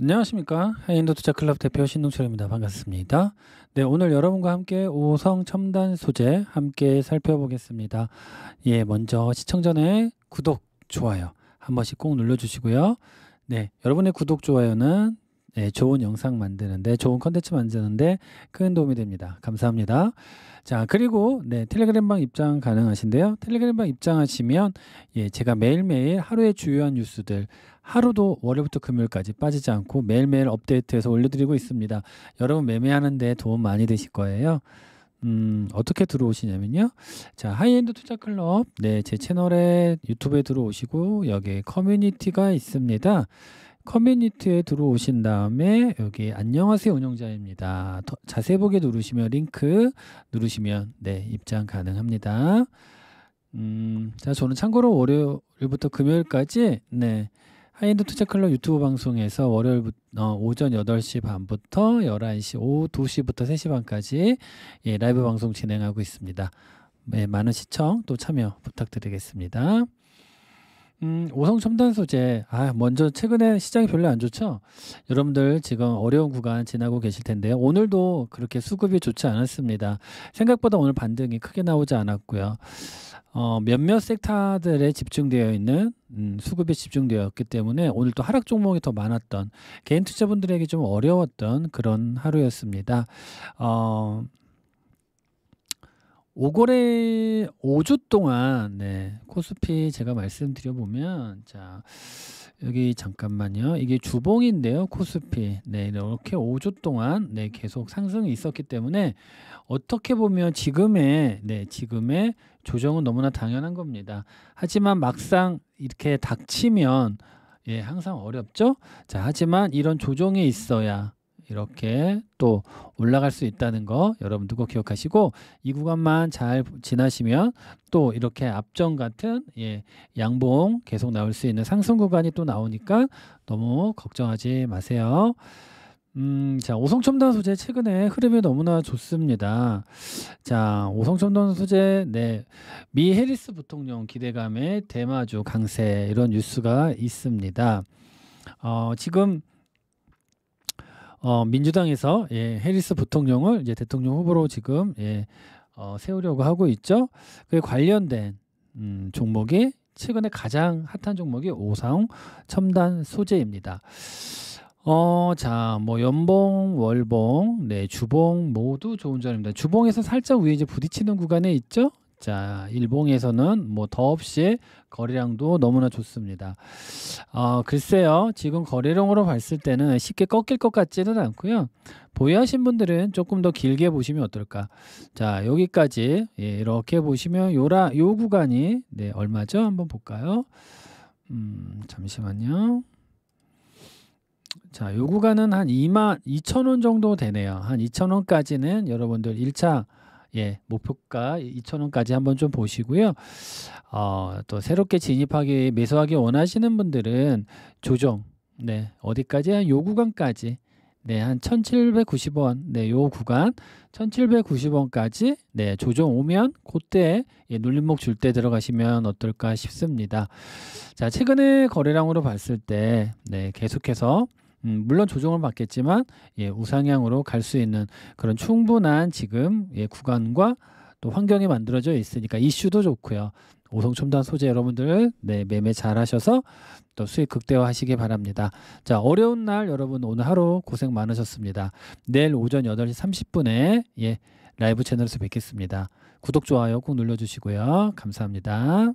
안녕하십니까 하이엔드 투자 클럽 대표 신동철입니다. 반갑습니다. 네 오늘 여러분과 함께 오성 첨단 소재 함께 살펴보겠습니다. 예 먼저 시청 전에 구독 좋아요 한 번씩 꼭 눌러주시고요. 네 여러분의 구독 좋아요는 네, 좋은 영상 만드는데 좋은 컨텐츠 만드는데 큰 도움이 됩니다. 감사합니다. 자 그리고 네 텔레그램방 입장 가능하신데요. 텔레그램방 입장하시면 예 제가 매일매일 하루의 주요한 뉴스들 하루도 월요일부터 금요일까지 빠지지 않고 매일매일 업데이트해서 올려드리고 있습니다. 여러분 매매하는데 도움 많이 되실 거예요. 음, 어떻게 들어오시냐면요. 자, 하이엔드 투자 클럽. 네, 제 채널에 유튜브에 들어오시고 여기에 커뮤니티가 있습니다. 커뮤니티에 들어오신 다음에 여기 안녕하세요 운영자입니다. 자세 보기 누르시면 링크 누르시면 네 입장 가능합니다. 음, 자 저는 참고로 월요일부터 금요일까지 네 하이엔드 투자 클럽 유튜브 방송에서 월요일 어, 오전 8시 반부터 11시 오후 2시부터 3시 반까지 예, 라이브 방송 진행하고 있습니다. 네, 많은 시청 또 참여 부탁드리겠습니다. 음, 오성 첨단 소재. 아, 먼저 최근에 시장이 별로 안 좋죠? 여러분들 지금 어려운 구간 지나고 계실 텐데요. 오늘도 그렇게 수급이 좋지 않았습니다. 생각보다 오늘 반등이 크게 나오지 않았고요. 어, 몇몇 섹터들에 집중되어 있는 음, 수급이 집중되었기 때문에 오늘 또 하락 종목이 더 많았던 개인 투자분들에게 좀 어려웠던 그런 하루였습니다. 어, 5거래 5주 동안 네, 코스피 제가 말씀드려 보면 자 여기 잠깐만요. 이게 주봉인데요. 코스피. 네, 이렇게 5주 동안 네, 계속 상승이 있었기 때문에 어떻게 보면 지금의 네, 지금의 조정은 너무나 당연한 겁니다. 하지만 막상 이렇게 닥치면 예, 항상 어렵죠. 자, 하지만 이런 조정이 있어야 이렇게 또 올라갈 수 있다는 거 여러분들 꼭 기억하시고 이 구간만 잘 지나시면 또 이렇게 앞전 같은 예, 양봉 계속 나올 수 있는 상승 구간이 또 나오니까 너무 걱정하지 마세요. 음, 자, 오성첨단 소재 최근에 흐름이 너무나 좋습니다. 자, 오성첨단 소재, 네. 미 해리스 부통령 기대감에 대마주 강세 이런 뉴스가 있습니다. 어, 지금 어, 민주당에서 예, 해리스 부통령을 이제 대통령 후보로 지금 예, 어, 세우려고 하고 있죠. 그에 관련된 음, 종목이 최근에 가장 핫한 종목이 오상 첨단 소재입니다. 어, 자, 뭐 연봉, 월봉, 네, 주봉 모두 좋은 자리입니다. 주봉에서 살짝 위에 이제 부딪히는 구간에 있죠. 자, 일봉에서는 뭐 더없이 거래량도 너무나 좋습니다. 어, 글쎄요. 지금 거래량으로 봤을 때는 쉽게 꺾일 것 같지는 않고요. 보유하신 분들은 조금 더 길게 보시면 어떨까? 자, 여기까지 예, 이렇게 보시면 요라 요 구간이 네, 얼마죠? 한번 볼까요? 음, 잠시만요. 자, 요 구간은 한 2만 2천 원 정도 되네요. 한 2천 원까지는 여러분들 1차 예, 목표가 2,000원까지 한번 좀 보시고요. 어, 또 새롭게 진입하기 매수하기 원하시는 분들은 조정 네, 어디까지 한 요 구간까지 네, 한 1,790원. 네, 요 구간 1,790원까지 네, 조정 오면 그때 예, 눌림목 줄 때 들어가시면 어떨까 싶습니다. 자, 최근에 거래량으로 봤을 때 네, 계속해서 음, 물론 조정을 받겠지만 예, 우상향으로 갈 수 있는 그런 충분한 지금 예, 구간과 또 환경이 만들어져 있으니까 이슈도 좋고요. 오성 첨단 소재 여러분들 네, 매매 잘 하셔서 또 수익 극대화 하시기 바랍니다. 자, 어려운 날 여러분 오늘 하루 고생 많으셨습니다. 내일 오전 8시 30분에 예, 라이브 채널에서 뵙겠습니다. 구독 좋아요 꼭 눌러 주시고요. 감사합니다.